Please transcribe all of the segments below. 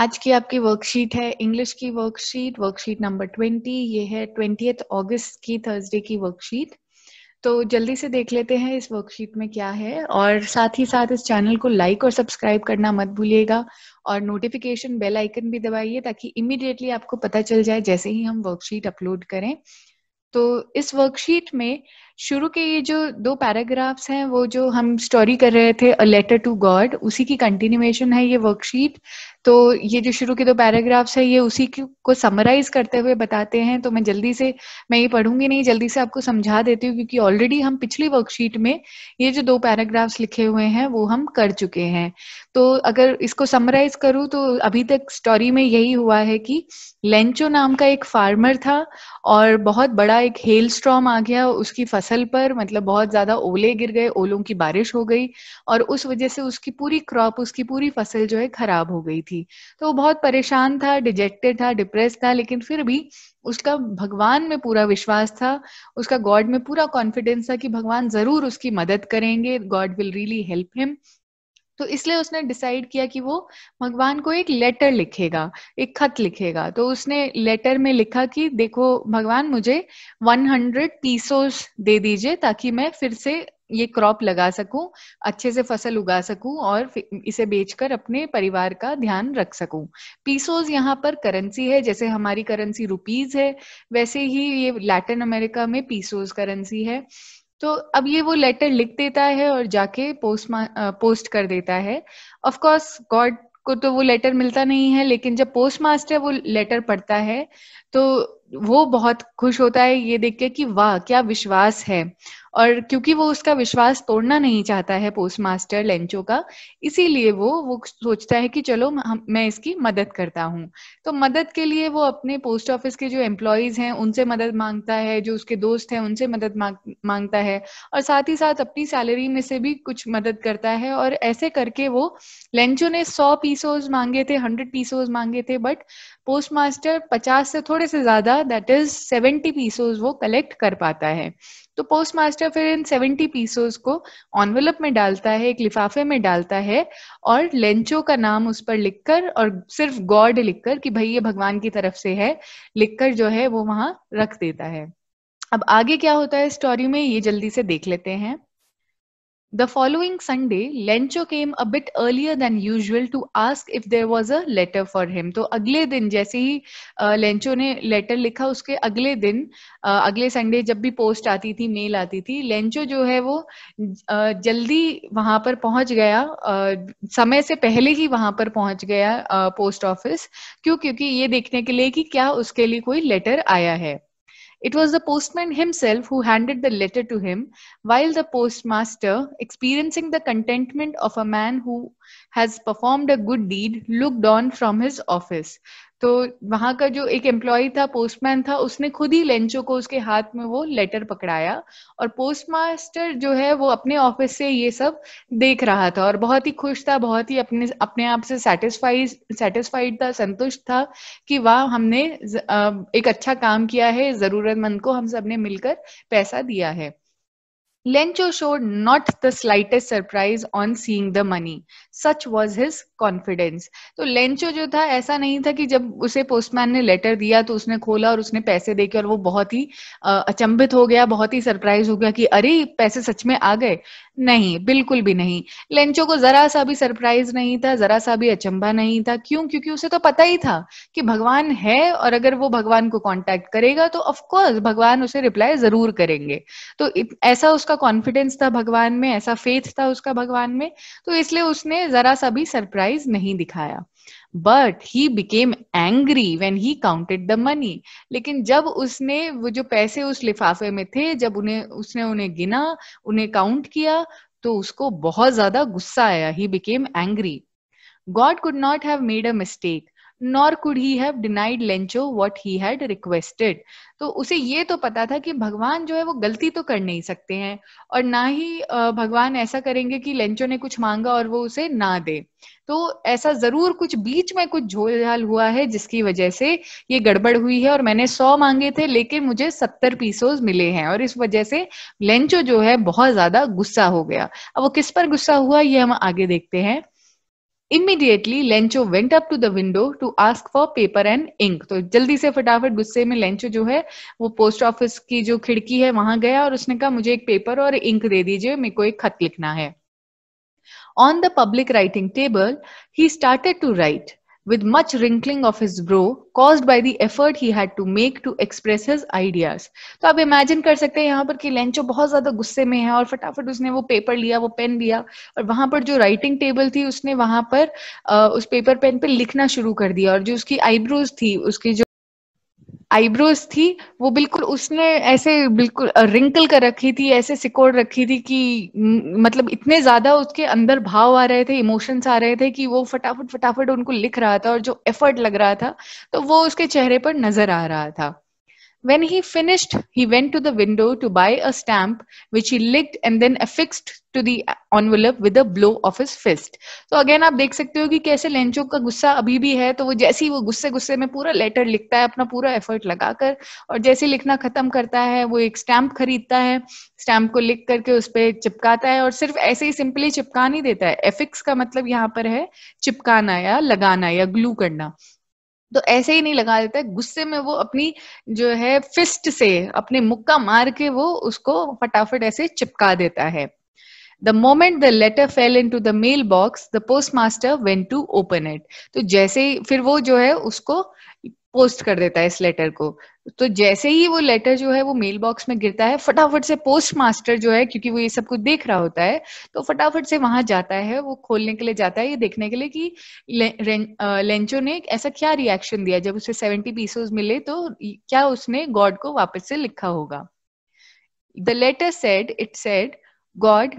आज की आपकी वर्कशीट है इंग्लिश की वर्कशीट वर्कशीट नंबर ट्वेंटी ये है ट्वेंटी अगस्त की थर्सडे की वर्कशीट तो जल्दी से देख लेते हैं इस वर्कशीट में क्या है और साथ ही साथ इस चैनल को लाइक और सब्सक्राइब करना मत भूलिएगा और नोटिफिकेशन बेल आइकन भी दबाइए ताकि इमिडिएटली आपको पता चल जाए जैसे ही हम वर्कशीट अपलोड करें तो इस वर्कशीट में शुरू के ये जो दो पैराग्राफ्स हैं वो जो हम स्टोरी कर रहे थे अ लेटर टू गॉड उसी की कंटिन्यूएशन है ये वर्कशीट तो ये जो शुरू के दो पैराग्राफ्स है ये उसी को समराइज करते हुए बताते हैं तो मैं जल्दी से मैं ये पढ़ूंगी नहीं जल्दी से आपको समझा देती हूँ क्योंकि ऑलरेडी हम पिछली वर्कशीट में ये जो दो पैराग्राफ्स लिखे हुए हैं वो हम कर चुके हैं तो अगर इसको समराइज करूँ तो अभी तक स्टोरी में यही हुआ है कि लेंचो नाम का एक फार्मर था और बहुत बड़ा एक हेल स्ट्रॉम आ गया उसकी फसल पर मतलब बहुत ज्यादा ओले गिर गए ओलों की बारिश हो गई और उस वजह से उसकी पूरी क्रॉप उसकी पूरी फसल जो है खराब हो गई थी थी तो वो बहुत परेशान था डिजेक्टेड था डिप्रेस था लेकिन फिर भी उसका भगवान में पूरा विश्वास था उसका गॉड में पूरा कॉन्फिडेंस था कि भगवान जरूर उसकी मदद करेंगे God will really help him तो इसलिए उसने डिसाइड किया कि वो भगवान को एक लेटर लिखेगा एक खत लिखेगा तो उसने लेटर में लिखा कि देखो भगवान मुझे 100 हंड्रेड पीसोस दे दीजिए ताकि मैं फिर से ये क्रॉप लगा सकूं अच्छे से फसल उगा सकूं और इसे बेचकर अपने परिवार का ध्यान रख सकूं पीसोज यहाँ पर करेंसी है जैसे हमारी करेंसी रुपीज है वैसे ही ये लैटिन अमेरिका में पीसोज करेंसी है तो अब ये वो लेटर लिख देता है और जाके पोस्ट पोस्ट कर देता है ऑफकोर्स गॉड को तो वो लेटर मिलता नहीं है लेकिन जब पोस्ट मास्टर वो लेटर पढ़ता है तो वो बहुत खुश होता है ये देख के कि वाह क्या विश्वास है और क्योंकि वो उसका विश्वास तोड़ना नहीं चाहता है पोस्ट मास्टर लेंचो का इसीलिए वो वो सोचता है कि चलो मैं इसकी मदद करता हूँ तो मदद के लिए वो अपने पोस्ट ऑफिस के जो एम्प्लॉयज हैं उनसे मदद मांगता है जो उसके दोस्त हैं उनसे मदद मांग, मांगता है और साथ ही साथ अपनी सैलरी में से भी कुछ मदद करता है और ऐसे करके वो लेंचो ने सौ पीसोज मांगे थे हंड्रेड पीसोज मांगे थे बट पोस्ट मास्टर पचास से थोड़े से ज्यादा दैट इज सेवेंटी पीसोज वो कलेक्ट कर पाता है तो पोस्ट मास्टर फिर इन सेवेंटी पीसोस को ऑनवेलप में डालता है एक लिफाफे में डालता है और लेंचो का नाम उस पर लिखकर और सिर्फ गॉड लिखकर कि भाई ये भगवान की तरफ से है लिखकर जो है वो वहां रख देता है अब आगे क्या होता है स्टोरी में ये जल्दी से देख लेते हैं The following Sunday, Lencho came a bit earlier than usual to ask if there was a letter for him. तो अगले दिन जैसे ही लेंचो ने लेटर लिखा उसके अगले दिन अगले संडे जब भी पोस्ट आती थी मेल आती थी लेंचो जो है वो जल्दी वहां पर पहुंच गया समय से पहले ही वहां पर पहुंच गया पोस्ट ऑफिस क्यों क्योंकि ये देखने के लिए कि क्या उसके लिए कोई लेटर आया है It was the postman himself who handed the letter to him, while the postmaster, experiencing the contentment of a man who has performed a good deed, looked on from his office. तो वहां का जो एक employ था postman था उसने खुद ही Lencho को उसके हाथ में वो लेटर पकड़ाया और पोस्टमास्टर जो है वो अपने ऑफिस से ये सब देख रहा था और बहुत ही खुश था बहुत ही अपने अपने आप से सेटिस्फाइड सेटिस्फाइड था संतुष्ट था कि वाह हमने एक अच्छा काम किया है जरूरतमंद को हम सब ने मिलकर पैसा दिया है Lencho showed not the slightest surprise on seeing the money. Such was his confidence. तो लेंचो जो था ऐसा नहीं था कि जब उसे पोस्टमैन ने लेटर दिया तो उसने खोला और उसने पैसे देखे और वो बहुत ही अचंभित हो गया बहुत ही सरप्राइज हो गया कि अरे पैसे सच में आ गए नहीं बिल्कुल भी नहीं लेंचो को जरा सा भी सरप्राइज नहीं था जरा सा भी अचंभा नहीं था क्यों क्योंकि उसे तो पता ही था कि भगवान है और अगर वो भगवान को कॉन्टेक्ट करेगा तो ऑफकोर्स भगवान उसे रिप्लाई जरूर करेंगे तो ऐसा उसका कॉन्फिडेंस था भगवान में ऐसा फेथ था उसका भगवान में तो इसलिए उसने जरा सा भी सरप्राइज नहीं दिखाया but he became angry when he counted the money लेकिन जब उसने वो जो पैसे उस लिफाफे में थे जब उन्हें उसने उन्हें गिना उन्हें काउंट किया तो उसको बहुत ज्यादा गुस्सा आया he became angry God could not have made a mistake nor could he have denied Lencho what he had requested तो उसे ये तो पता था कि भगवान जो है वो गलती तो कर नहीं सकते हैं और ना ही भगवान ऐसा करेंगे कि लेंचो ने कुछ मांगा और वो उसे ना दे तो ऐसा जरूर कुछ बीच में कुछ झोलझाल हुआ है जिसकी वजह से ये गड़बड़ हुई है और मैंने सौ मांगे थे लेकिन मुझे सत्तर पीसोज मिले हैं और इस वजह से लेंचो जो है बहुत ज्यादा गुस्सा हो गया अब वो किस पर गुस्सा हुआ ये हम आगे देखते हैं immediately Lencho went up to the window to ask for paper and ink तो जल्दी से फटाफट गुस्से में लेंचो जो है वो पोस्ट ऑफिस की जो खिड़की है वहां गया और उसने कहा मुझे एक पेपर और इंक दे दीजिए मेरे को एक खत लिखना है on the public writing table he started to write with much wrinkling of his brow caused by the effort he had to make to express his ideas. तो आप इमेजिन कर सकते हैं यहाँ पर कि लेंचो बहुत ज्यादा गुस्से में है और फटाफट उसने वो पेपर लिया वो पेन लिया और वहां पर जो राइटिंग टेबल थी उसने वहां पर आ, उस पेपर पेन पे लिखना शुरू कर दिया और जो उसकी आईब्रोज थी उसकी जो आईब्रोज थी वो बिल्कुल उसने ऐसे बिल्कुल रिंकल कर रखी थी ऐसे सिकोड़ रखी थी कि मतलब इतने ज्यादा उसके अंदर भाव आ रहे थे इमोशंस आ रहे थे कि वो फटाफट फटाफट उनको लिख रहा था और जो एफर्ट लग रहा था तो वो उसके चेहरे पर नजर आ रहा था When he finished, he went to the window to buy a stamp, which he licked and then affixed to the envelope with a blow of his fist. तो so again आप देख सकते हो कि कैसे लेंचो का गुस्सा अभी भी है तो वो जैसे ही वो गुस्से गुस्से में पूरा लेटर लिखता है अपना पूरा एफर्ट लगाकर और जैसे लिखना खत्म करता है वो एक स्टैम्प खरीदता है स्टैम्प को लिख करके उस पर चिपकाता है और सिर्फ ऐसे ही सिंपली चिपका नहीं देता है एफिक्स का मतलब यहाँ पर है चिपकाना या लगाना या ग्लू करना तो ऐसे ही नहीं लगा देता गुस्से में वो अपनी जो है फिस्ट से अपने मुक्का मार के वो उसको फटाफट ऐसे चिपका देता है the moment the letter fell into the mail box the postmaster went to open it तो जैसे ही फिर वो जो है उसको पोस्ट कर देता है इस लेटर को तो जैसे ही वो लेटर जो है वो मेल बॉक्स में गिरता है फटाफट से पोस्ट मास्टर जो है क्योंकि वो ये सब कुछ देख रहा होता है तो फटाफट से वहां जाता है वो खोलने के लिए जाता है ये देखने के लिए कि ले, लेंचो ने ऐसा क्या रिएक्शन दिया जब उसे सेवेंटी पीसेस मिले तो क्या उसने गॉड को वापस से लिखा होगा the letter said it said God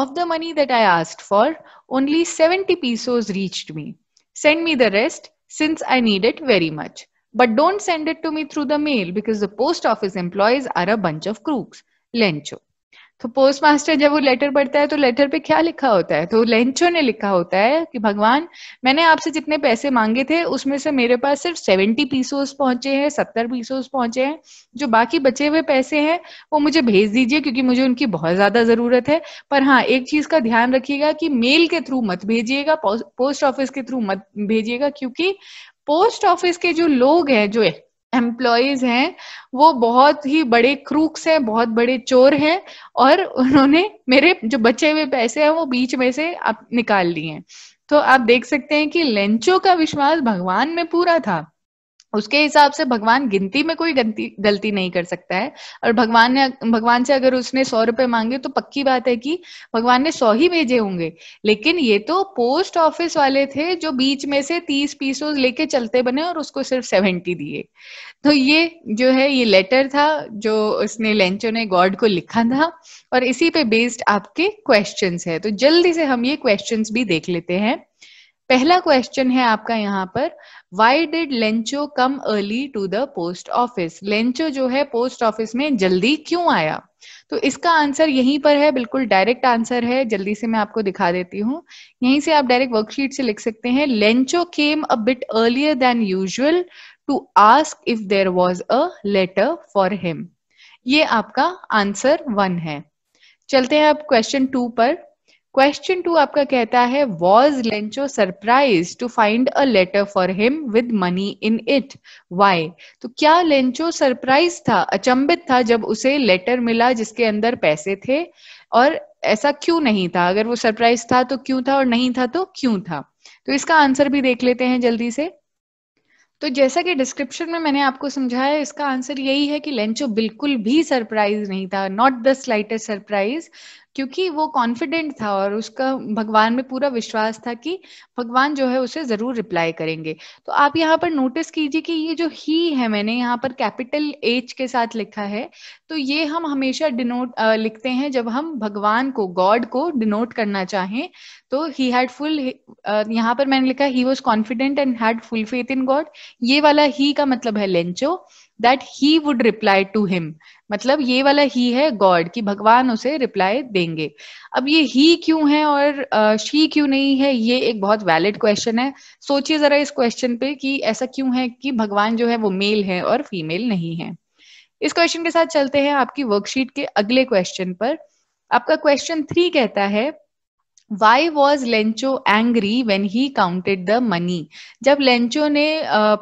of the money that I asked for only seventy pesos reached me send me the rest since I need it very much. But don't send it to me through the mail because the post office employees are a bunch of crooks. Lencho. तो postmaster जब वो letter पढ़ता है तो letter पे क्या लिखा होता है तो लेंचो ने लिखा होता है कि भगवान मैंने आपसे जितने पैसे मांगे थे उसमें से मेरे पास सिर्फ सेवेंटी पीसोस पहुंचे हैं सत्तर पीसोस पहुंचे हैं जो बाकी बचे हुए पैसे हैं वो मुझे भेज दीजिए क्योंकि मुझे उनकी बहुत ज्यादा जरूरत है पर हाँ एक चीज का ध्यान रखिएगा कि मेल के थ्रू मत भेजिएगा पोस्ट ऑफिस के थ्रू मत भेजिएगा क्योंकि पोस्ट ऑफिस के जो लोग हैं जो एम्प्लॉयज हैं वो बहुत ही बड़े क्रूक्स हैं बहुत बड़े चोर हैं और उन्होंने मेरे जो बचे हुए पैसे हैं वो बीच में से निकाल लिए तो आप देख सकते हैं कि लेंचो का विश्वास भगवान में पूरा था उसके हिसाब से भगवान गिनती में कोई गलती गलती नहीं कर सकता है और भगवान ने भगवान से अगर उसने सौ रुपए मांगे तो पक्की बात है कि भगवान ने सौ ही भेजे होंगे लेकिन ये तो पोस्ट ऑफिस वाले थे जो बीच में से तीस पीसो लेके चलते बने और उसको सिर्फ सेवेंटी दिए तो ये जो है ये लेटर था जो उसने लेंचो ने गॉड को लिखा था और इसी पे बेस्ड आपके क्वेश्चन है तो जल्दी से हम ये क्वेश्चन भी देख लेते हैं पहला क्वेश्चन है आपका यहाँ पर why did Lencho come early to the post office Lencho जो है पोस्ट ऑफिस में जल्दी क्यों आया तो इसका आंसर यहीं पर है बिल्कुल डायरेक्ट आंसर है जल्दी से मैं आपको दिखा देती हूँ यहीं से आप डायरेक्ट वर्कशीट से लिख सकते हैं Lencho came a bit earlier than usual to ask if there was a letter for him ये आपका आंसर वन है चलते हैं आप क्वेश्चन टू पर क्वेश्चन टू आपका कहता है was Lencho surprise to find a letter for him with money in it why तो क्या लेंचो सरप्राइज था अचंबित था जब उसे लेटर मिला जिसके अंदर पैसे थे और ऐसा क्यों नहीं था अगर वो सरप्राइज था तो क्यों था और नहीं था तो क्यों था तो इसका आंसर भी देख लेते हैं जल्दी से तो जैसा कि डिस्क्रिप्शन में मैंने आपको समझाया इसका आंसर यही है कि लेंचो बिल्कुल भी सरप्राइज नहीं था नॉट द स्लाइटेस्ट सरप्राइज क्योंकि वो कॉन्फिडेंट था और उसका भगवान में पूरा विश्वास था कि भगवान जो है उसे जरूर रिप्लाई करेंगे तो आप यहाँ पर नोटिस कीजिए कि ये जो ही है मैंने यहाँ पर कैपिटल एच के साथ लिखा है तो ये हम हमेशा डिनोट लिखते हैं जब हम भगवान को गॉड को डिनोट करना चाहें तो ही हैड फुल यहाँ पर मैंने लिखा he was confident and had full faith in God ये वाला ही का मतलब है Lencho that he would reply to him मतलब ये वाला ही है गॉड कि भगवान उसे रिप्लाई देंगे अब ये ही क्यों है और शी क्यों नहीं है ये एक बहुत वैलिड क्वेश्चन है सोचिए जरा इस क्वेश्चन पे कि ऐसा क्यों है कि भगवान जो है वो मेल है और फीमेल नहीं है इस क्वेश्चन के साथ चलते हैं आपकी वर्कशीट के अगले क्वेश्चन पर आपका क्वेश्चन थ्री कहता है why was Lencho angry when he counted the money जब लेंचो ने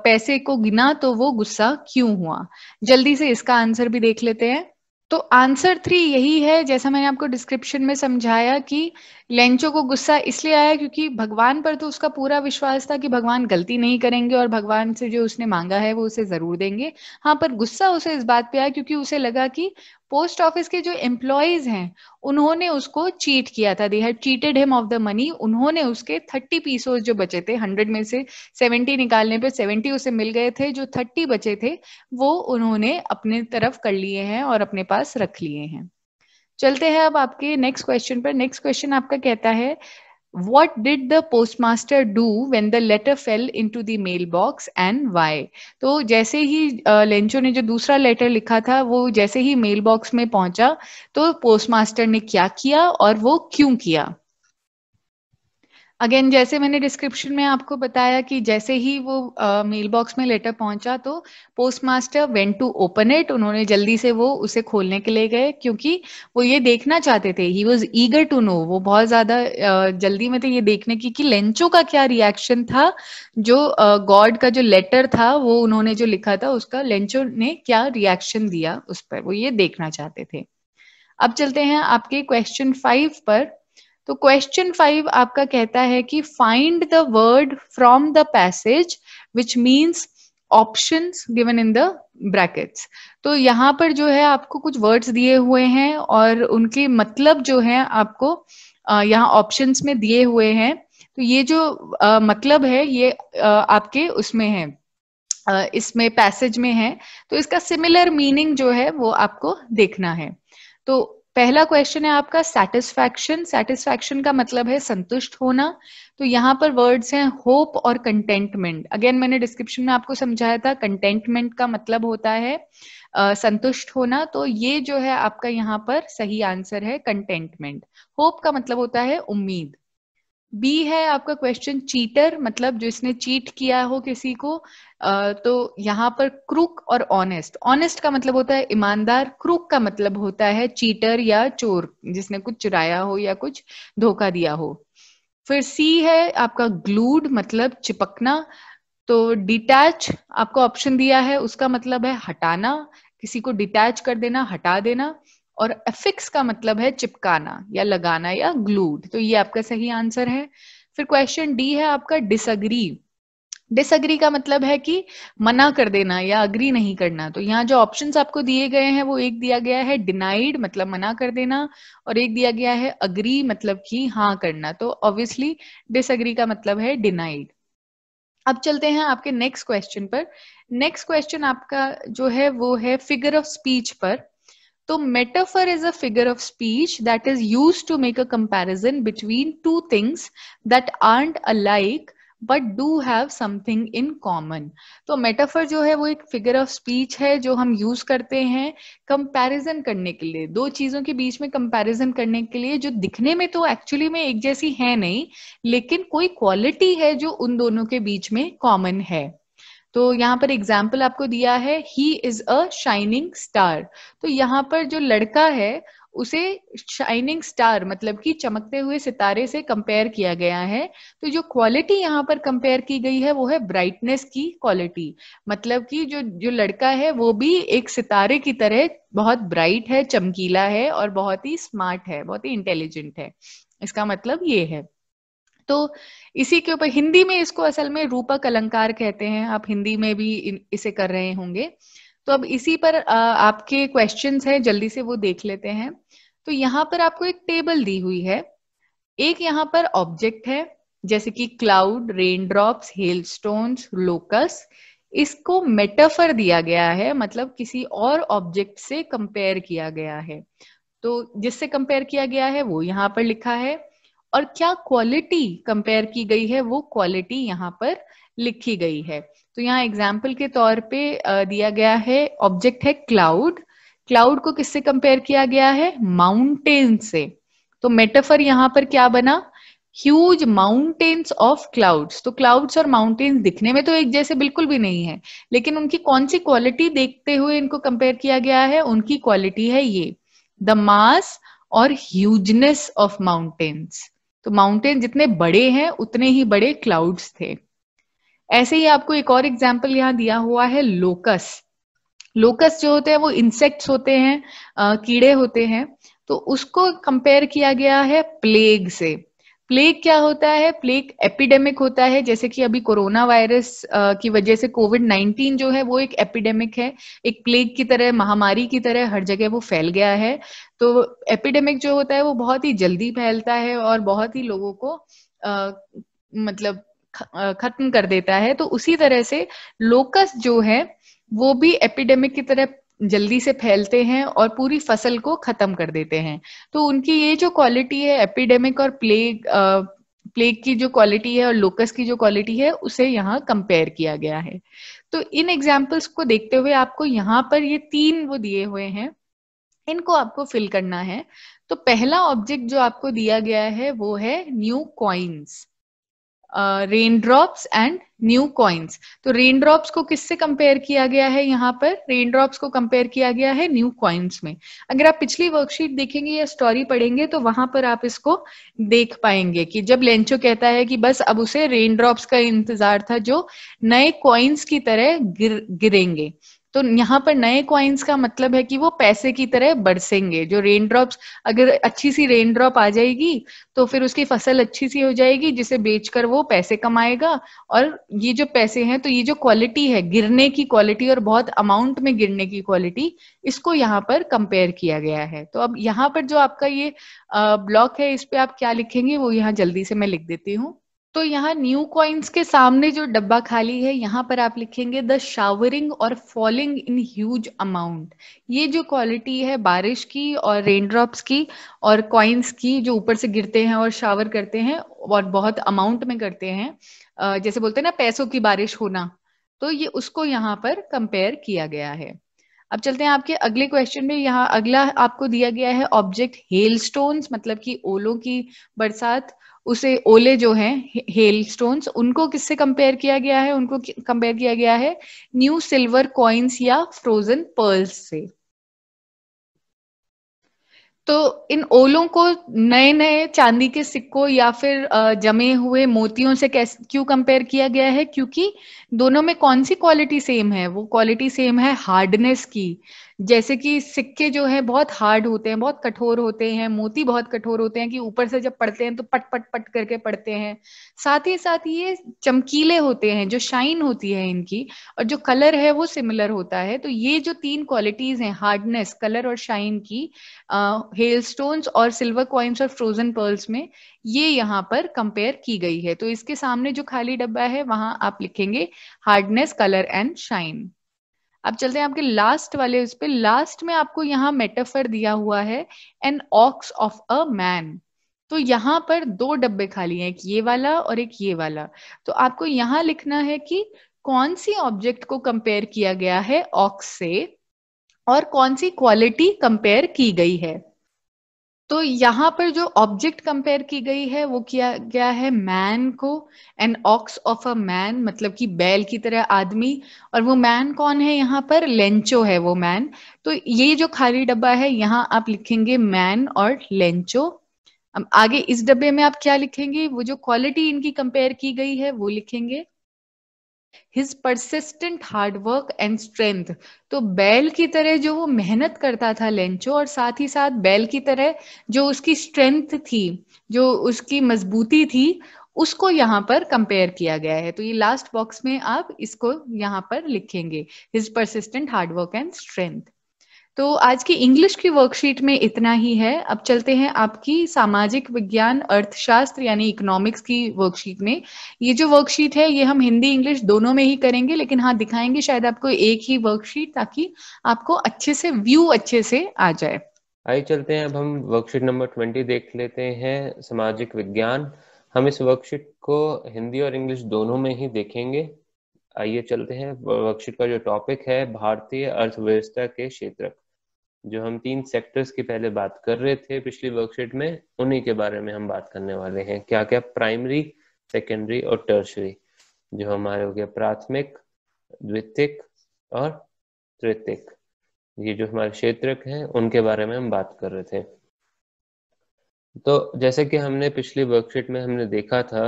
पैसे को गिना तो वो गुस्सा क्यों हुआ जल्दी से इसका आंसर भी देख लेते हैं तो आंसर थ्री यही है जैसा मैंने आपको डिस्क्रिप्शन में समझाया कि लेंचो को गुस्सा इसलिए आया क्योंकि भगवान पर तो उसका पूरा विश्वास था कि भगवान गलती नहीं करेंगे और भगवान से जो उसने मांगा है वो उसे जरूर देंगे हाँ पर गुस्सा उसे इस बात पे आया क्योंकि उसे लगा कि पोस्ट ऑफिस के जो एम्प्लॉयज हैं उन्होंने उसको चीट किया था they had cheated him of the money उन्होंने उसके थर्टी पीसोज जो बचे थे हंड्रेड में से सेवेंटी निकालने पे सेवेंटी उसे मिल गए थे जो थर्टी बचे थे वो उन्होंने अपने तरफ कर लिए हैं और अपने पास रख लिए हैं चलते हैं अब आपके नेक्स्ट क्वेश्चन पर नेक्स्ट क्वेश्चन आपका कहता है what did the postmaster do when the letter fell into the mailbox and why तो जैसे ही लेंचो ने जो दूसरा लेटर लिखा था वो जैसे ही मेल बॉक्स में पहुंचा तो पोस्टमास्टर ने क्या किया और वो क्यों किया अगेन जैसे मैंने डिस्क्रिप्शन में आपको बताया कि जैसे ही वो मेल uh, बॉक्स में लेटर पहुंचा तो postmaster went to open it उन्होंने जल्दी से वो उसे खोलने के लिए गए क्योंकि वो ये देखना चाहते थे he was eager to know वो बहुत ज्यादा uh, जल्दी में थे ये देखने की कि लेंचो का क्या रिएक्शन था जो गॉड uh, का जो लेटर था वो उन्होंने जो लिखा था उसका लेंचो ने क्या रिएक्शन दिया उस पर वो ये देखना चाहते थे अब चलते हैं आपके क्वेश्चन फाइव पर तो क्वेश्चन फाइव आपका कहता है कि find the word from the passage which means option given in the brackets तो यहाँ पर जो है आपको कुछ वर्ड्स दिए हुए हैं और उनके मतलब जो है आपको यहाँ ऑप्शंस में दिए हुए हैं तो ये जो आ, मतलब है ये आ, आपके उसमें है आ, इसमें पैसेज में है तो इसका सिमिलर मीनिंग जो है वो आपको देखना है तो पहला क्वेश्चन है आपका सेटिस्फैक्शन सेटिस्फैक्शन का मतलब है संतुष्ट होना तो यहाँ पर वर्ड्स हैं होप और कंटेंटमेंट अगेन मैंने डिस्क्रिप्शन में आपको समझाया था कंटेंटमेंट का मतलब होता है uh, संतुष्ट होना तो ये जो है आपका यहाँ पर सही आंसर है कंटेंटमेंट होप का मतलब होता है उम्मीद बी है आपका क्वेश्चन चीटर मतलब जिसने चीट किया हो किसी को तो यहाँ पर क्रूक और ऑनेस्ट ऑनेस्ट का मतलब होता है ईमानदार क्रूक का मतलब होता है चीटर या चोर जिसने कुछ चुराया हो या कुछ धोखा दिया हो फिर सी है आपका ग्लूड मतलब चिपकना तो डिटैच आपको ऑप्शन दिया है उसका मतलब है हटाना किसी को डिटैच कर देना हटा देना और अफिक्स का मतलब है चिपकाना या लगाना या ग्लूड तो ये आपका सही आंसर है फिर क्वेश्चन डी है आपका डिसअग्री डिसअग्री का मतलब है कि मना कर देना या अग्री नहीं करना तो यहाँ जो ऑप्शंस आपको दिए गए हैं वो एक दिया गया है डिनाइड मतलब मना कर देना और एक दिया गया है अग्री मतलब कि हाँ करना तो ऑब्वियसली डिसअग्री का मतलब है डिनाइड अब चलते हैं आपके नेक्स्ट क्वेश्चन पर नेक्स्ट क्वेश्चन आपका जो है वो है फिगर ऑफ स्पीच पर So, is a figure of speech that is use to make a comparison between two things that aren't aren't alike but do have something in common तो metaphor जो है वो एक फिगर ऑफ स्पीच है जो हम use करते हैं कंपेरिजन करने के लिए दो चीजों के बीच में कंपेरिजन करने के लिए जो दिखने में तो एक्चुअली में एक जैसी है नहीं लेकिन कोई क्वालिटी है जो उन दोनों के बीच में कॉमन है तो यहाँ पर एग्जाम्पल आपको दिया है he is a shining star तो यहाँ पर जो लड़का है उसे शाइनिंग स्टार मतलब कि चमकते हुए सितारे से कंपेयर किया गया है तो जो क्वालिटी यहाँ पर कंपेयर की गई है वो है ब्राइटनेस की क्वालिटी मतलब कि जो जो लड़का है वो भी एक सितारे की तरह बहुत ब्राइट है चमकीला है और बहुत ही स्मार्ट है बहुत ही इंटेलिजेंट है इसका मतलब ये है तो इसी के ऊपर हिंदी में इसको असल में रूपक अलंकार कहते हैं आप हिंदी में भी इसे कर रहे होंगे तो अब इसी पर आपके क्वेश्चन है जल्दी से वो देख लेते हैं तो यहाँ पर आपको एक टेबल दी हुई है एक यहाँ पर ऑब्जेक्ट है जैसे कि cloud raindrops hailstones locusts इसको मेटाफर दिया गया है मतलब किसी और ऑब्जेक्ट से कंपेयर किया गया है तो जिससे कंपेयर किया गया है वो यहाँ पर लिखा है और क्या क्वालिटी कंपेयर की गई है वो क्वालिटी यहाँ पर लिखी गई है तो यहाँ एग्जाम्पल के तौर पे दिया गया है ऑब्जेक्ट है क्लाउड क्लाउड को किससे कंपेयर किया गया है माउंटेन से तो मेटाफर यहाँ पर क्या बना ह्यूज माउंटेन्स ऑफ क्लाउड्स तो क्लाउड्स और माउंटेन्स दिखने में तो एक जैसे बिल्कुल भी नहीं है लेकिन उनकी कौन सी क्वालिटी देखते हुए इनको कंपेयर किया गया है उनकी क्वालिटी है ये द मास और ह्यूजनेस ऑफ माउंटेन्स तो माउंटेन जितने बड़े हैं उतने ही बड़े क्लाउड्स थे ऐसे ही आपको एक और एग्जाम्पल यहाँ दिया हुआ है लोकस लोकस जो होते हैं वो इंसेक्ट्स होते हैं कीड़े होते हैं तो उसको कंपेयर किया गया है प्लेग से प्लेग क्या होता है प्लेग एपिडेमिक होता है जैसे कि अभी कोरोना वायरस की वजह से कोविड 19 जो है वो एक एपिडेमिक है एक प्लेग की तरह महामारी की तरह हर जगह वो फैल गया है तो एपिडेमिक जो होता है वो बहुत ही जल्दी फैलता है और बहुत ही लोगों को आ, मतलब खत्म कर देता है तो उसी तरह से लोकस जो है वो भी एपिडेमिक की तरह जल्दी से फैलते हैं और पूरी फसल को खत्म कर देते हैं तो उनकी ये जो क्वालिटी है एपिडेमिक और प्लेग प्लेग की जो क्वालिटी है और लोकस की जो क्वालिटी है उसे यहाँ कंपेयर किया गया है तो इन एग्जाम्पल्स को देखते हुए आपको यहाँ पर ये तीन वो दिए हुए हैं इनको आपको फिल करना है तो पहला ऑब्जेक्ट जो आपको दिया गया है वो है new coins raindrops and new coins तो रेनड्रॉप्स को किससे कंपेयर किया गया है यहाँ पर रेनड्रॉप्स को कंपेयर किया गया है न्यू कॉइन्स में अगर आप पिछली वर्कशीट देखेंगे या स्टोरी पढ़ेंगे तो वहां पर आप इसको देख पाएंगे कि जब लेंचो कहता है कि बस अब उसे रेनड्रॉप्स का इंतजार था जो नए कॉइन्स की तरह गिर गिरेंगे तो यहाँ पर नए क्वाइंस का मतलब है कि वो पैसे की तरह बरसेंगे जो रेन ड्रॉप्स अगर अच्छी सी रेन ड्रॉप आ जाएगी तो फिर उसकी फसल अच्छी सी हो जाएगी जिसे बेचकर वो पैसे कमाएगा और ये जो पैसे हैं तो ये जो क्वालिटी है गिरने की क्वालिटी और बहुत अमाउंट में गिरने की क्वालिटी इसको यहाँ पर कंपेयर किया गया है तो अब यहाँ पर जो आपका ये ब्लॉक है इस पे आप क्या लिखेंगे वो यहाँ जल्दी से मैं लिख देती हूँ तो यहाँ न्यू कॉइन्स के सामने जो डब्बा खाली है यहाँ पर आप लिखेंगे द शावरिंग और फॉलिंग इन ह्यूज अमाउंट ये जो क्वालिटी है बारिश की और रेनड्रॉप्स की और कॉइन्स की जो ऊपर से गिरते हैं और शावर करते हैं और बहुत अमाउंट में करते हैं जैसे बोलते हैं ना पैसों की बारिश होना तो ये उसको यहाँ पर कंपेयर किया गया है अब चलते हैं आपके अगले क्वेश्चन में यहाँ अगला आपको दिया गया है ऑब्जेक्ट हेल स्टोन्स मतलब कि ओलों की बरसात उसे ओले जो हैं हेल स्टोन्स उनको किससे कंपेयर किया गया है उनको कंपेयर किया गया है न्यू सिल्वर कॉइन्स या फ्रोजन पर्ल्स से तो इन ओलों को नए नए चांदी के सिक्कों या फिर जमे हुए मोतियों से कैसे क्यों कंपेयर किया गया है क्योंकि दोनों में कौन सी क्वालिटी सेम है वो क्वालिटी सेम है हार्डनेस की जैसे कि सिक्के जो है बहुत हार्ड होते हैं बहुत कठोर होते हैं मोती बहुत कठोर होते हैं कि ऊपर से जब पड़ते हैं तो पट पट पट करके पड़ते हैं साथ ही साथ ये चमकीले होते हैं जो शाइन होती है इनकी और जो कलर है वो सिमिलर होता है तो ये जो तीन क्वालिटीज हैं हार्डनेस कलर और शाइन की हेल स्टोन्स और सिल्वर कॉइन्स और फ्रोजन पर्ल्स में ये यहाँ पर कंपेयर की गई है तो इसके सामने जो खाली डब्बा है वहां आप लिखेंगे हार्डनेस कलर एंड शाइन अब चलते हैं आपके लास्ट वाले उस पर लास्ट में आपको यहाँ मेटाफर दिया हुआ है an ox of a man तो यहाँ पर दो डब्बे खाली हैं एक ये वाला और एक ये वाला तो आपको यहाँ लिखना है कि कौन सी ऑब्जेक्ट को कंपेयर किया गया है ऑक्स से और कौन सी क्वालिटी कंपेयर की गई है तो यहाँ पर जो ऑब्जेक्ट कंपेयर की गई है वो किया गया है मैन को an ox of a man मतलब कि बैल की तरह आदमी और वो मैन कौन है यहाँ पर लेंचो है वो मैन तो ये जो खाली डब्बा है यहाँ आप लिखेंगे मैन और लेंचो अब आगे इस डब्बे में आप क्या लिखेंगे वो जो क्वालिटी इनकी कंपेयर की गई है वो लिखेंगे his persistent hard work and strength तो बैल की तरह जो वो मेहनत करता था लेंचो और साथ ही साथ बैल की तरह जो उसकी स्ट्रेंथ थी जो उसकी मजबूती थी उसको यहाँ पर कंपेयर किया गया है तो ये लास्ट बॉक्स में आप इसको यहाँ पर लिखेंगे his persistent hard work and strength तो आज की इंग्लिश की वर्कशीट में इतना ही है अब चलते हैं आपकी सामाजिक विज्ञान अर्थशास्त्र यानी इकोनॉमिक्स की वर्कशीट में ये जो वर्कशीट है ये हम हिंदी इंग्लिश दोनों में ही करेंगे लेकिन हाँ दिखाएंगे शायद आपको एक ही वर्कशीट ताकि आपको अच्छे से व्यू अच्छे से आ जाए आइए चलते हैं अब हम वर्कशीट नंबर ट्वेंटी देख लेते हैं सामाजिक विज्ञान हम इस वर्कशीट को हिंदी और इंग्लिश दोनों में ही देखेंगे आइए चलते हैं वर्कशीट का जो टॉपिक है भारतीय अर्थव्यवस्था के क्षेत्र जो हम तीन सेक्टर्स की पहले बात कर रहे थे पिछली वर्कशीट में उन्हीं के बारे में हम बात करने वाले हैं क्या क्या प्राइमरी सेकेंडरी और टर्शरी जो हमारे हो गया प्राथमिक द्वितीयक और तृतीयक ये जो हमारे क्षेत्रक हैं उनके बारे में हम बात कर रहे थे तो जैसे कि हमने पिछली वर्कशीट में हमने देखा था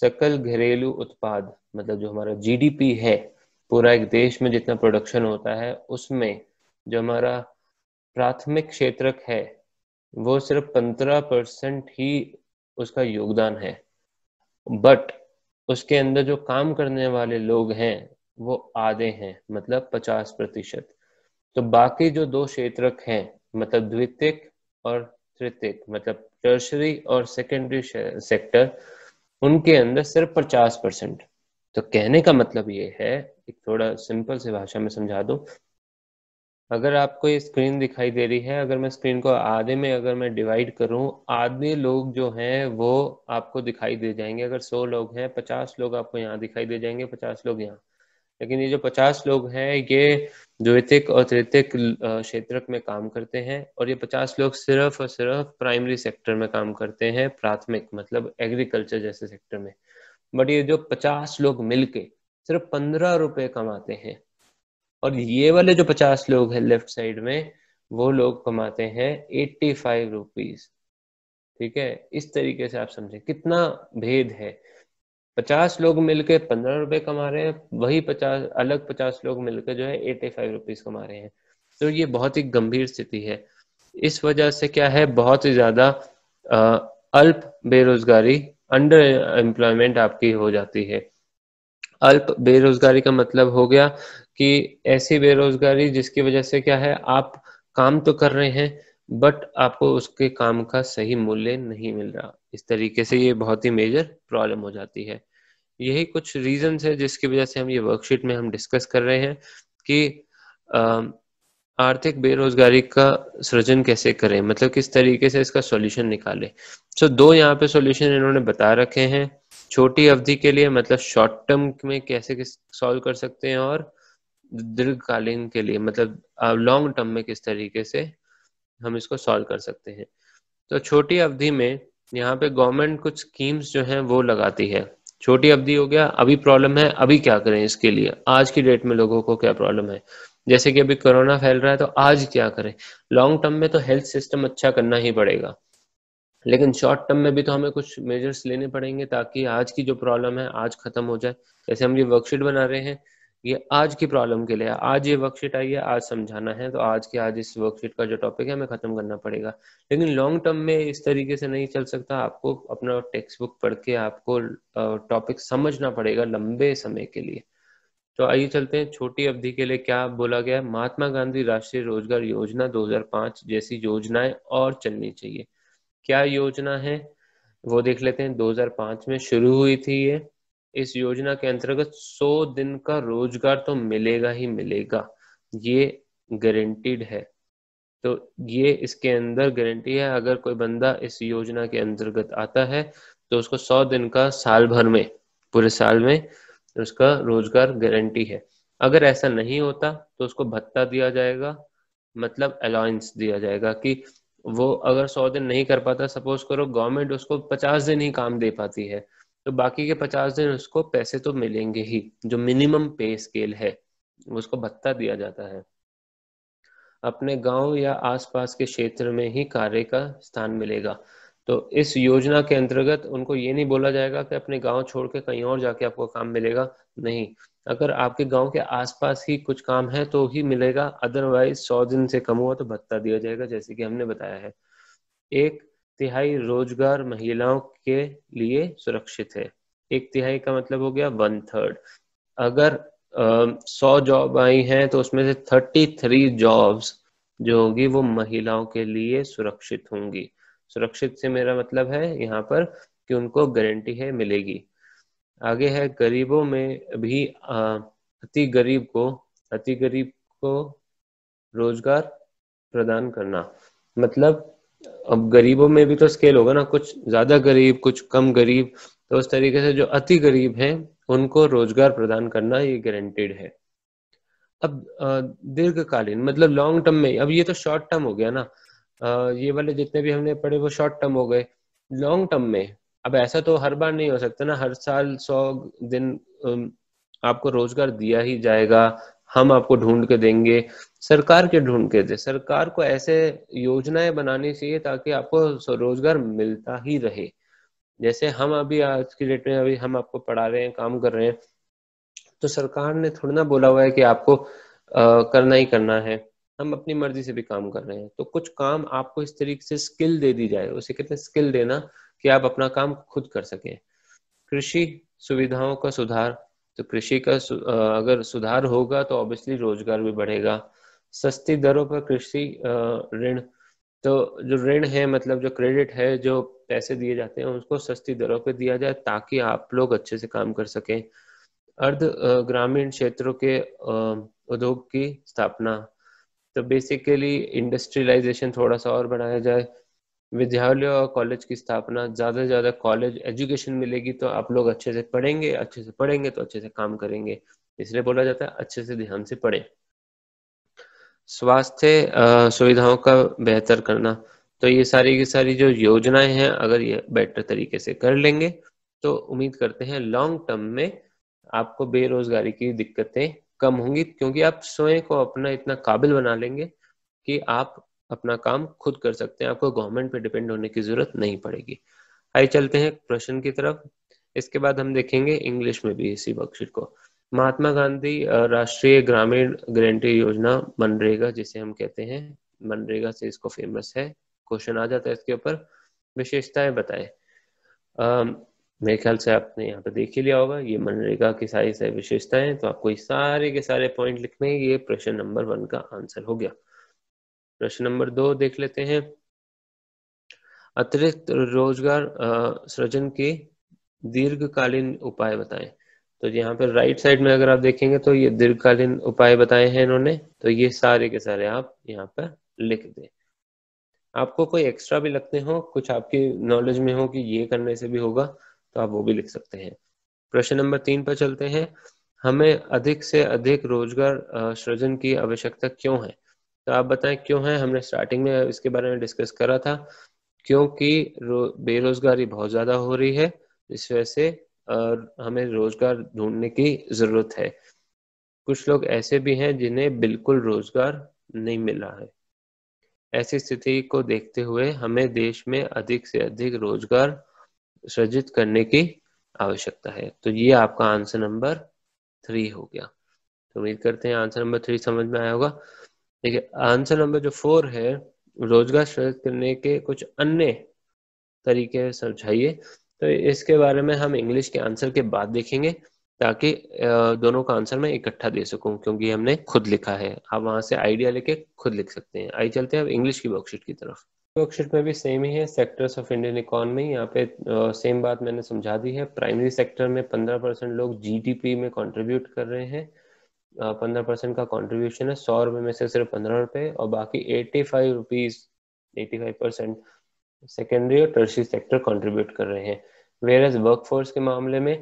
सकल घरेलू उत्पाद मतलब जो हमारा जीडीपी है पूरा एक देश में जितना प्रोडक्शन होता है उसमें जो हमारा प्राथमिक क्षेत्रक है वो सिर्फ पंद्रह परसेंट ही उसका योगदान है बट उसके अंदर जो काम करने वाले लोग हैं वो आधे हैं मतलब पचास प्रतिशत तो बाकी जो दो क्षेत्रक हैं मतलब द्वितीयक और तृतीयक मतलब टर्शरी और सेकेंडरी सेक्टर उनके अंदर सिर्फ पचास परसेंट तो कहने का मतलब ये है एक थोड़ा सिंपल से भाषा में समझा दो अगर आपको ये स्क्रीन दिखाई दे रही है अगर मैं स्क्रीन को आधे में अगर मैं डिवाइड करूं आधे लोग जो हैं वो आपको दिखाई दे जाएंगे अगर सौ लोग हैं पचास लोग आपको यहाँ दिखाई दे जाएंगे पचास लोग यहाँ लेकिन ये जो पचास लोग हैं ये द्वितीय और तृतीय क्षेत्र में काम करते हैं और ये पचास लोग सिर्फ और सिर्फ प्राइमरी सेक्टर में काम करते हैं प्राथमिक मतलब एग्रीकल्चर जैसे सेक्टर में बट ये जो पचास लोग मिलके सिर्फ पंद्रह रुपए कमाते हैं और ये वाले जो पचास लोग हैं लेफ्ट साइड में वो लोग कमाते हैं एट्टी फाइव रुपीज ठीक है इस तरीके से आप समझे कितना भेद है पचास लोग मिलके पंद्रह रुपए कमा रहे हैं वही पचास अलग पचास लोग मिलकर जो है एट्टी फाइव रुपीज कमा रहे हैं तो ये बहुत ही गंभीर स्थिति है इस वजह से क्या है बहुत ही ज्यादा अल्प बेरोजगारी अंडर एम्प्लॉयमेंट आपकी हो जाती है अल्प बेरोजगारी का मतलब हो गया कि ऐसी बेरोजगारी जिसकी वजह से क्या है आप काम तो कर रहे हैं बट आपको उसके काम का सही मूल्य नहीं मिल रहा इस तरीके से ये बहुत ही मेजर प्रॉब्लम हो जाती है यही कुछ रीजंस है जिसकी वजह से हम ये वर्कशीट में हम डिस्कस कर रहे हैं कि आर्थिक बेरोजगारी का सृजन कैसे करें मतलब किस तरीके से इसका सॉल्यूशन निकाले सो so, दो यहाँ पे सॉल्यूशन इन्होंने बता रखे हैं छोटी अवधि के लिए मतलब शॉर्ट टर्म में कैसे किस सॉल्व कर सकते हैं और दीर्घकालीन के लिए मतलब लॉन्ग टर्म में किस तरीके से हम इसको सॉल्व कर सकते हैं तो छोटी अवधि में यहाँ पे गवर्नमेंट कुछ स्कीम्स जो है वो लगाती है छोटी अवधि हो गया अभी प्रॉब्लम है अभी क्या करें इसके लिए आज की डेट में लोगों को क्या प्रॉब्लम है जैसे कि अभी कोरोना फैल रहा है तो आज क्या करें लॉन्ग टर्म में तो हेल्थ सिस्टम अच्छा करना ही पड़ेगा लेकिन शॉर्ट टर्म में भी तो हमें कुछ मेजर्स लेने पड़ेंगे ताकि आज की जो प्रॉब्लम है आज खत्म हो जाए जैसे हम ये वर्कशीट बना रहे हैं ये आज की प्रॉब्लम के लिए आज ये वर्कशीट आई है आज समझाना है तो आज के आज इस वर्कशीट का जो टॉपिक है हमें खत्म करना पड़ेगा लेकिन लॉन्ग टर्म में इस तरीके से नहीं चल सकता आपको अपना टेक्स्ट बुक पढ़ के आपको टॉपिक समझना पड़ेगा लंबे समय के लिए तो आइए चलते हैं छोटी अवधि के लिए क्या बोला गया महात्मा गांधी राष्ट्रीय रोजगार योजना 2005 जैसी योजनाएं और चलनी चाहिए क्या योजना है वो देख लेते हैं 2005 में शुरू हुई थी ये इस योजना के अंतर्गत 100 दिन का रोजगार तो मिलेगा ही मिलेगा ये गारंटीड है तो ये इसके अंदर गारंटी है अगर कोई बंदा इस योजना के अंतर्गत आता है तो उसको सौ दिन का साल भर में पूरे साल में तो उसका रोजगार गारंटी है अगर ऐसा नहीं होता तो उसको भत्ता दिया जाएगा मतलब अलाउंस दिया जाएगा कि वो अगर सौ दिन नहीं कर पाता सपोज करो गवर्नमेंट उसको पचास दिन ही काम दे पाती है तो बाकी के पचास दिन उसको पैसे तो मिलेंगे ही जो मिनिमम पे स्केल है उसको भत्ता दिया जाता है अपने गांव या आसपास के क्षेत्र में ही कार्य का स्थान मिलेगा तो इस योजना के अंतर्गत उनको ये नहीं बोला जाएगा कि अपने गांव छोड़ के कहीं और जाके आपको काम मिलेगा नहीं अगर आपके गांव के आसपास ही कुछ काम है तो ही मिलेगा अदरवाइज सौ दिन से कम हुआ तो भत्ता दिया जाएगा जैसे कि हमने बताया है एक तिहाई रोजगार महिलाओं के लिए सुरक्षित है एक तिहाई का मतलब हो गया वन थर्ड अगर सौ जॉब आई हैं तो उसमें से थर्टी थ्री जॉब्स जो होगी वो महिलाओं के लिए सुरक्षित होंगी सुरक्षित से मेरा मतलब है यहाँ पर कि उनको गारंटी है मिलेगी आगे है गरीबों में भी अति गरीब को अति गरीब को रोजगार प्रदान करना मतलब अब गरीबों में भी तो स्केल होगा ना कुछ ज्यादा गरीब कुछ कम गरीब तो उस तरीके से जो अति गरीब है उनको रोजगार प्रदान करना ये गारंटेड है अब दीर्घकालीन मतलब लॉन्ग टर्म में अब ये तो शॉर्ट टर्म हो गया ना ये वाले जितने भी हमने पढ़े वो शॉर्ट टर्म हो गए लॉन्ग टर्म में अब ऐसा तो हर बार नहीं हो सकता ना हर साल सौ दिन आपको रोजगार दिया ही जाएगा हम आपको ढूंढ के देंगे सरकार के ढूंढ के दे सरकार को ऐसे योजनाएं बनानी चाहिए ताकि आपको रोजगार मिलता ही रहे जैसे हम अभी आज की डेट में अभी हम आपको पढ़ा रहे हैं काम कर रहे हैं तो सरकार ने थोड़ा ना बोला हुआ है कि आपको आ, करना ही करना है हम अपनी मर्जी से भी काम कर रहे हैं तो कुछ काम आपको इस तरीके से स्किल दे दी जाए उसे कहते हैं स्किल देना कि आप अपना काम खुद कर सकें कृषि सुविधाओं का सुधार तो कृषि का सु, अगर सुधार होगा तो ऑब्वियसली रोजगार भी बढ़ेगा सस्ती दरों पर कृषि ऋण तो जो ऋण है मतलब जो क्रेडिट है जो पैसे दिए जाते हैं उसको सस्ती दरों पर दिया जाए ताकि आप लोग अच्छे से काम कर सकें अर्ध ग्रामीण क्षेत्रों के उद्योग की स्थापना तो बेसिकली इंडस्ट्रियलाइजेशन थोड़ा सा और बढ़ाया जाए विद्यालय और कॉलेज की स्थापना ज़्यादा से ज़्यादा कॉलेज एजुकेशन मिलेगी तो आप लोग अच्छे से पढ़ेंगे अच्छे से पढ़ेंगे तो अच्छे से काम करेंगे इसलिए बोला जाता है अच्छे से ध्यान से पढ़े स्वास्थ्य सुविधाओं का बेहतर करना तो ये सारी की सारी जो योजनाएं हैं अगर ये बेटर तरीके से कर लेंगे तो उम्मीद करते हैं लॉन्ग टर्म में आपको बेरोजगारी की दिक्कतें कम होंगी क्योंकि आप स्वयं को अपना इतना काबिल बना लेंगे कि आप अपना काम खुद कर सकते हैं आपको गवर्नमेंट पे डिपेंड होने की जरूरत नहीं पड़ेगी आइए चलते हैं प्रश्न की तरफ इसके बाद हम देखेंगे इंग्लिश में भी इसी बख्शिश को महात्मा गांधी राष्ट्रीय ग्रामीण गारंटी योजना मनरेगा जिसे हम कहते हैं मनरेगा से इसको फेमस है क्वेश्चन आ जाता है इसके ऊपर विशेषताएं बताएं मेरे ख्याल से आपने यहाँ पे देख ही लिया होगा ये मनरेगा की सारी सारी विशेषताएं तो आपको ये सारे के सारे पॉइंट लिखने हैं ये प्रश्न नंबर वन का आंसर हो गया प्रश्न नंबर दो देख लेते हैं अतिरिक्त रोजगार सृजन के दीर्घकालीन उपाय बताएं तो यहाँ पर राइट साइड में अगर आप देखेंगे तो ये दीर्घकालीन उपाय बताए हैं इन्होंने तो ये सारे के सारे आप यहाँ पर लिख दें आपको कोई एक्स्ट्रा भी लगते हो कुछ आपके नॉलेज में हो कि ये करने से भी होगा तो आप वो भी लिख सकते हैं प्रश्न नंबर तीन पर चलते हैं हमें अधिक से अधिक रोजगार सृजन की आवश्यकता क्यों है तो आप बताएं क्यों है हमने स्टार्टिंग में इसके बारे में डिस्कस करा था क्योंकि बेरोजगारी बहुत ज्यादा हो रही है इस वजह से हमें रोजगार ढूंढने की जरूरत है कुछ लोग ऐसे भी हैं जिन्हें बिल्कुल रोजगार नहीं मिला है ऐसी स्थिति को देखते हुए हमें देश में अधिक से अधिक रोजगार सृजित करने की आवश्यकता है तो ये आपका आंसर नंबर थ्री हो गया तो उम्मीद करते हैं आंसर नंबर थ्री समझ में आया होगा देखिए आंसर नंबर जो फोर है रोजगार सृजित करने के कुछ अन्य तरीके समझाइए तो इसके बारे में हम इंग्लिश के आंसर के बाद देखेंगे ताकि दोनों का आंसर मैं इकट्ठा दे सकूं क्योंकि हमने खुद लिखा है आप वहां से आइडिया लेके खुद लिख सकते हैं आई चलते हैं अब इंग्लिश की वर्कशीट की तरफ वर्कशीट में भी सेम ही है सेक्टर्स ऑफ इंडियन इकोनॉमी यहाँ पे सेम बात मैंने समझा दी है प्राइमरी सेक्टर में पंद्रह परसेंट लोग जीडीपी में कंट्रीब्यूट कर रहे हैं पंद्रह परसेंट का कंट्रीब्यूशन है सौ रुपए में से सिर्फ पंद्रह रुपए और बाकी eighty five rupees eighty five percent secondary और टर्सरी सेक्टर कंट्रीब्यूट कर रहे हैं वेयर एज वर्कफोर्स के मामले में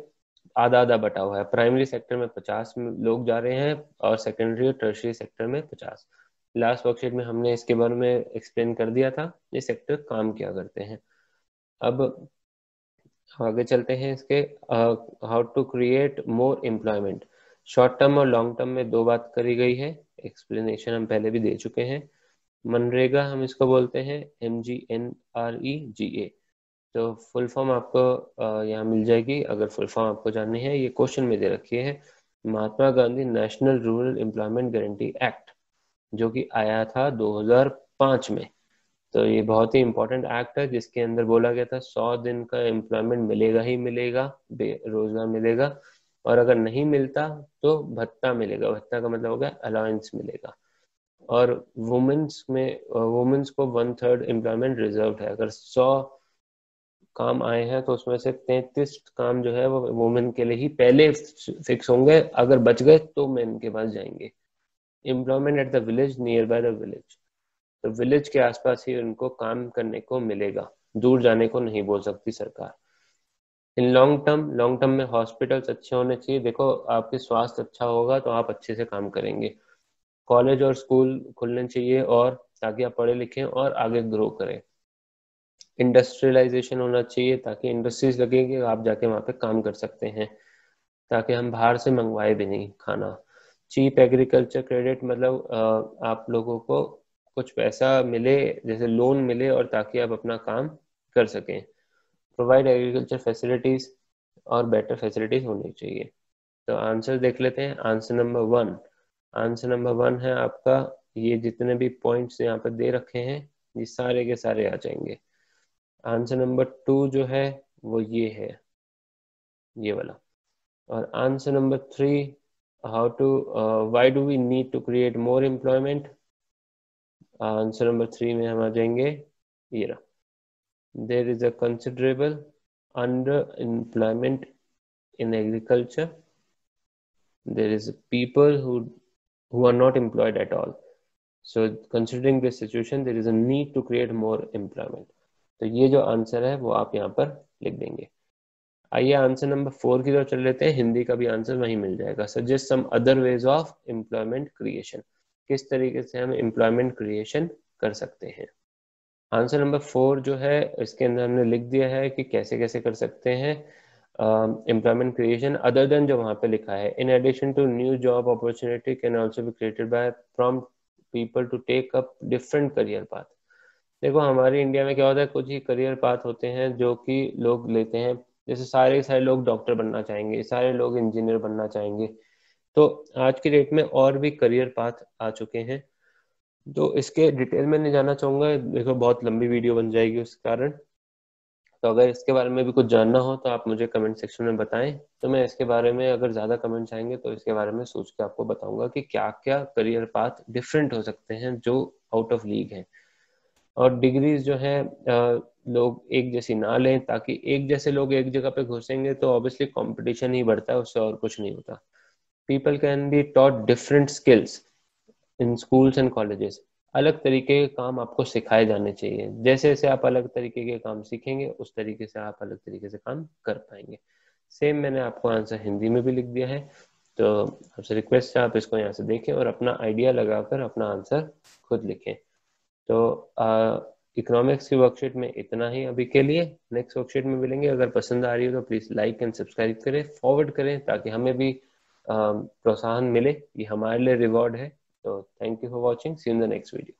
आधा आधा बटा हुआ है प्राइमरी सेक्टर में पचास लोग जा रहे हैं और सेकेंडरी और टर्सरी सेक्टर में पचास लास्ट वर्कशीट में हमने इसके बारे में एक्सप्लेन कर दिया था ये सेक्टर काम क्या करते हैं अब आगे चलते हैं इसके how to create more employment short term और लॉन्ग टर्म में दो बात करी गई है एक्सप्लेनेशन हम पहले भी दे चुके हैं मनरेगा हम इसको बोलते हैं M G N R E G A तो फुल फॉर्म आपको यहाँ मिल जाएगी अगर फुल फॉर्म आपको जाननी है ये क्वेश्चन में दे रखी है Mahatma Gandhi National Rural Employment Guarantee Act जो कि आया था 2005 में तो ये बहुत ही इम्पोर्टेंट एक्ट है जिसके अंदर बोला गया था सौ दिन का एम्प्लॉयमेंट मिलेगा ही मिलेगा रोजगार मिलेगा और अगर नहीं मिलता तो भत्ता मिलेगा भत्ता का मतलब हो गया अलाउंस मिलेगा और वुमेन्स में वुमेन्स को वन थर्ड एम्प्लॉयमेंट रिजर्व है अगर सौ काम आए हैं तो उसमें से तैतीस काम जो है वो वुमेन के लिए ही पहले फिक्स होंगे अगर बच गए तो मेन के पास जाएंगे employment at the village near by the village तो विलेज के आसपास ही उनको काम करने को मिलेगा दूर जाने को नहीं बोल सकती सरकार in long term long term में हॉस्पिटल्स अच्छे होने चाहिए देखो आपके स्वास्थ्य अच्छा होगा तो आप अच्छे से काम करेंगे कॉलेज और स्कूल खुलने चाहिए और ताकि आप पढ़े लिखें और आगे ग्रो करें इंडस्ट्रियलाइजेशन होना चाहिए ताकि इंडस्ट्रीज लगेंगे आप जाके वहाँ पे काम कर सकते हैं ताकि हम बाहर से मंगवाए भी नहीं खाना चीप एग्रीकल्चर क्रेडिट मतलब आप लोगों को कुछ पैसा मिले जैसे लोन मिले और ताकि आप अपना काम कर सकें प्रोवाइड एग्रीकल्चर फैसिलिटीज और बेटर फैसिलिटीज होनी चाहिए तो आंसर देख लेते हैं answer number one answer number one है आपका ये जितने भी पॉइंट्स यहाँ पर दे रखे हैं ये सारे के सारे आ जाएंगे आंसर नंबर टू जो है वो ये है ये वाला और answer number three how to uh, why do we need to create more employment Answer number three. में हम आ जाएंगे ये रहा there is a considerable underemployment in agriculture who are not employed at all so considering this situation there is a need to create more employment तो ये जो answer है वो आप यहाँ पर लिख देंगे आइए आंसर नंबर फोर की तरफ चल लेते हैं हिंदी का भी आंसर वहीं मिल जाएगा suggest some other ways of employment creation किस तरीके से हम एम्प्लॉयमेंट क्रिएशन कर सकते हैं आंसर नंबर फोर जो है इसके अंदर हमने लिख दिया है कि कैसे कैसे कर सकते हैं एम्प्लॉयमेंट क्रिएशन अदर देन जो वहां पे लिखा है in addition to new job opportunity can also be created by from people to take up different career path देखो हमारे इंडिया में क्या होता है कुछ ही करियर पाथ होते हैं जो कि लोग लेते हैं जैसे सारे सारे लोग डॉक्टर बनना चाहेंगे सारे लोग इंजीनियर बनना चाहेंगे तो आज के डेट में और भी करियर पाथ आ चुके हैं तो इसके डिटेल में नहीं जाना चाहूंगा देखो बहुत लंबी वीडियो बन जाएगी उस कारण तो अगर इसके बारे में भी कुछ जानना हो तो आप मुझे कमेंट सेक्शन में बताएं तो मैं इसके बारे में अगर ज़्यादा कमेंट आएंगे तो इसके बारे में सोच के आपको बताऊंगा कि क्या क्या करियर पाथ डिफरेंट हो सकते हैं जो आउट ऑफ लीग है और डिग्रीज जो है लोग एक जैसी ना लें ताकि एक जैसे लोग एक जगह पे घुसेंगे तो ऑब्वियसली कंपटीशन ही बढ़ता है उससे और कुछ नहीं होता people can be taught different skills in schools and colleges अलग तरीके के काम आपको सिखाए जाने चाहिए जैसे जैसे आप अलग तरीके के काम सीखेंगे उस तरीके से आप अलग तरीके से काम कर पाएंगे सेम मैंने आपको आंसर हिंदी में भी लिख दिया है तो आपसे रिक्वेस्ट है आप इसको यहाँ से देखें और अपना आइडिया लगाकर अपना आंसर खुद लिखें तो आ, इकोनॉमिक्स की वर्कशीट में इतना ही अभी के लिए नेक्स्ट वर्कशीट में मिलेंगे अगर पसंद आ रही हो तो प्लीज लाइक एंड सब्सक्राइब करें फॉरवर्ड करें ताकि हमें भी प्रोत्साहन मिले ये हमारे लिए रिवॉर्ड है तो thank you for watching see in the next video